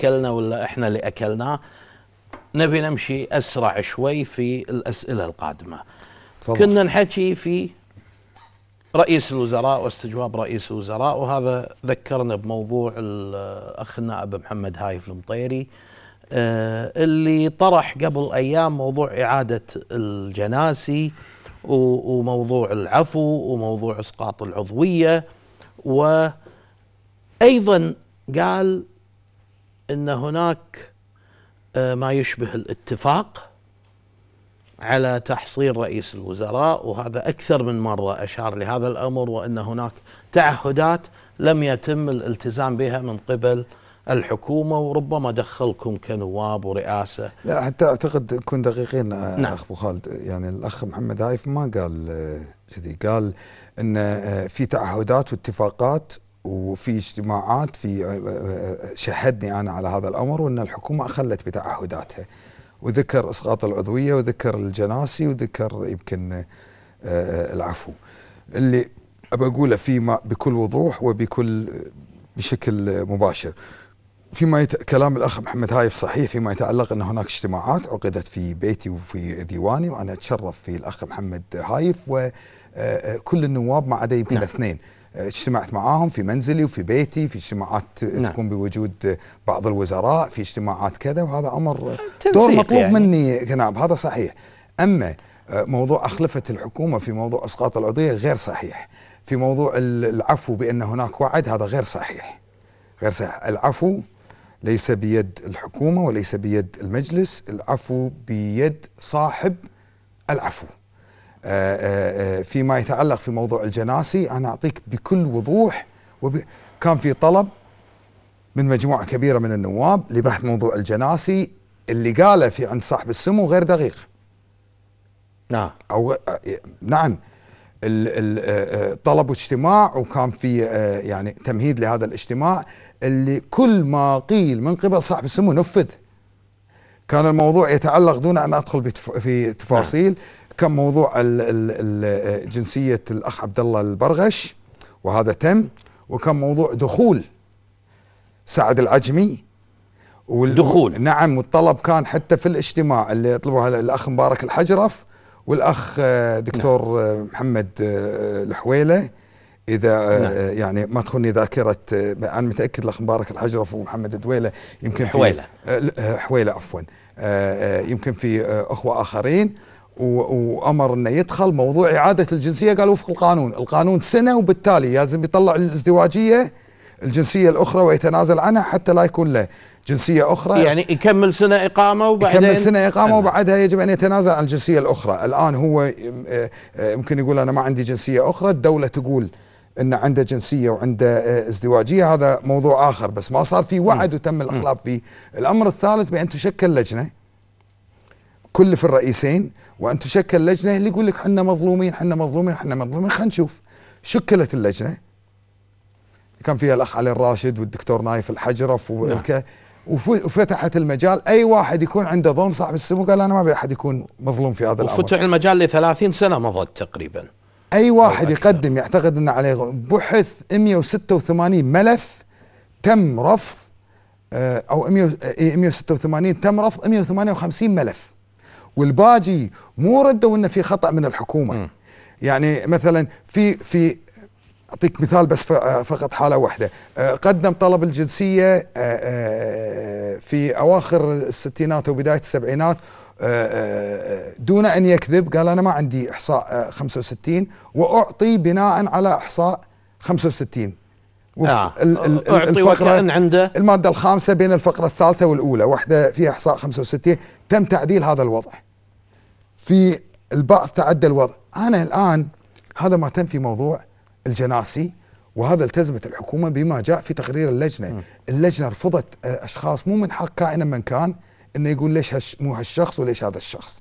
اكلنا ولا احنا اللي اكلناه نبي نمشي اسرع شوي في الاسئله القادمه طبعا. كنا نحكي في رئيس الوزراء واستجواب رئيس الوزراء وهذا ذكرنا بموضوع الاخ النائب محمد هايف المطيري آه، اللي طرح قبل ايام موضوع اعاده الجناسي وموضوع العفو وموضوع اسقاط العضويه وايضا قال ان هناك آه، ما يشبه الاتفاق على تحصيل رئيس الوزراء وهذا اكثر من مره اشار لهذا الامر وان هناك تعهدات لم يتم الالتزام بها من قبل الحكومه وربما دخلكم كنواب ورئاسه لا حتى اعتقد نكون دقيقين آه، نعم. اخ ابو خالد يعني الاخ محمد عايف ما قال آه، كذي قال ان في تعهدات واتفاقات وفي اجتماعات في آه، آه، آه، شهدني انا على هذا الامر وان الحكومه اخلت بتعهداتها وذكر اسقاط العضويه وذكر الجناسي وذكر يمكن العفو اللي ابى اقوله فيما بكل وضوح وبكل بشكل مباشر فيما يت... كلام الاخ محمد هايف صحيح فيما يتعلق ان هناك اجتماعات عقدت في بيتي وفي ديواني وانا اتشرف في الاخ محمد هايف وكل النواب ما عدا يمكن نعم. اثنين نعم. اجتمعت معاهم في منزلي وفي بيتي في اجتماعات نعم. تكون بوجود بعض الوزراء في اجتماعات كذا وهذا امر دور مطلوب يعني. مني نعم هذا صحيح اما موضوع اخلفه الحكومه في موضوع اسقاط العضويه غير صحيح في موضوع العفو بان هناك وعد هذا غير صحيح غير صحيح العفو ليس بيد الحكومه وليس بيد المجلس العفو بيد صاحب العفو آه، آه، آه، فيما يتعلق في موضوع الجناسي انا اعطيك بكل وضوح وب... كان في طلب من مجموعه كبيره من النواب لبحث موضوع الجناسي اللي قاله في عند صاحب السمو غير دقيق. نعم او نعم طلبوا اجتماع وكان في يعني تمهيد لهذا الاجتماع اللي كل ما قيل من قبل صاحب السمو نفذ. كان الموضوع يتعلق دون ان ادخل في نعم. تفاصيل نعم. كان موضوع جنسيه الاخ عبد الله البرغش وهذا تم وكان موضوع دخول سعد العجمي والدخول نعم والطلب كان حتى في الاجتماع اللي طلبوها الاخ مبارك الحجرف والاخ آه، دكتور نعم. آه، محمد آه، الحويله اذا نعم. يعني ما تخوني ذاكره انا متاكد الاخ مبارك الحجرف ومحمد الدويله يمكن حويله حويله عفوا يمكن في اخوه اخرين وامر انه يدخل موضوع اعاده الجنسيه قالوا وفق القانون، القانون سنه وبالتالي لازم يطلع الازدواجيه الجنسيه الاخرى ويتنازل عنها حتى لا يكون له جنسيه اخرى يعني يكمل سنه اقامه وبعدين يكمل سنه اقامه وبعدها يجب ان يتنازل عن الجنسيه الاخرى، الان هو يمكن آه، آه، يقول انا ما عندي جنسيه اخرى، الدوله تقول ان عنده جنسيه وعنده آه، ازدواجيه هذا موضوع اخر بس ما صار في وعد وتم الاخلاف فيه. الامر الثالث بان تشكل لجنه كل في الرئيسين وان تشكل لجنه اللي يقول لك احنا مظلومين احنا مظلومين احنا مظلومين خلينا نشوف شكلت اللجنه كان فيها الاخ علي الراشد والدكتور نايف الحجرف نعم. والك نعم. وفتحت المجال اي واحد يكون عنده ظلم صاحب السمو قال انا ما ابي احد يكون مظلوم في هذا الامر وفتح المجال ل 30 سنه مضت تقريبا اي واحد يقدم يعتقد انه عليه بحث 186 ملف تم رفض آه، او 186 آه، تم رفض 158 ملف والباجي مو ردوا انه في خطا من الحكومه م. يعني مثلا في في اعطيك مثال بس فقط حاله واحده آه، قدم طلب الجنسيه آه، آه، في اواخر الستينات وبدايه السبعينات دون ان يكذب قال انا ما عندي احصاء 65 واعطي بناء على احصاء 65 آه. الفقرة أن عنده المادة الخامسة بين الفقرة الثالثة والأولى واحدة فيها إحصاء 65 تم تعديل هذا الوضع في البعض تعدى الوضع أنا الآن هذا ما تم في موضوع الجناسي وهذا التزمت الحكومة بما جاء في تقرير اللجنة اللجنة رفضت آه، أشخاص مو من حق كائن من كان انه يقول ليش هش مو هالشخص وليش هذا الشخص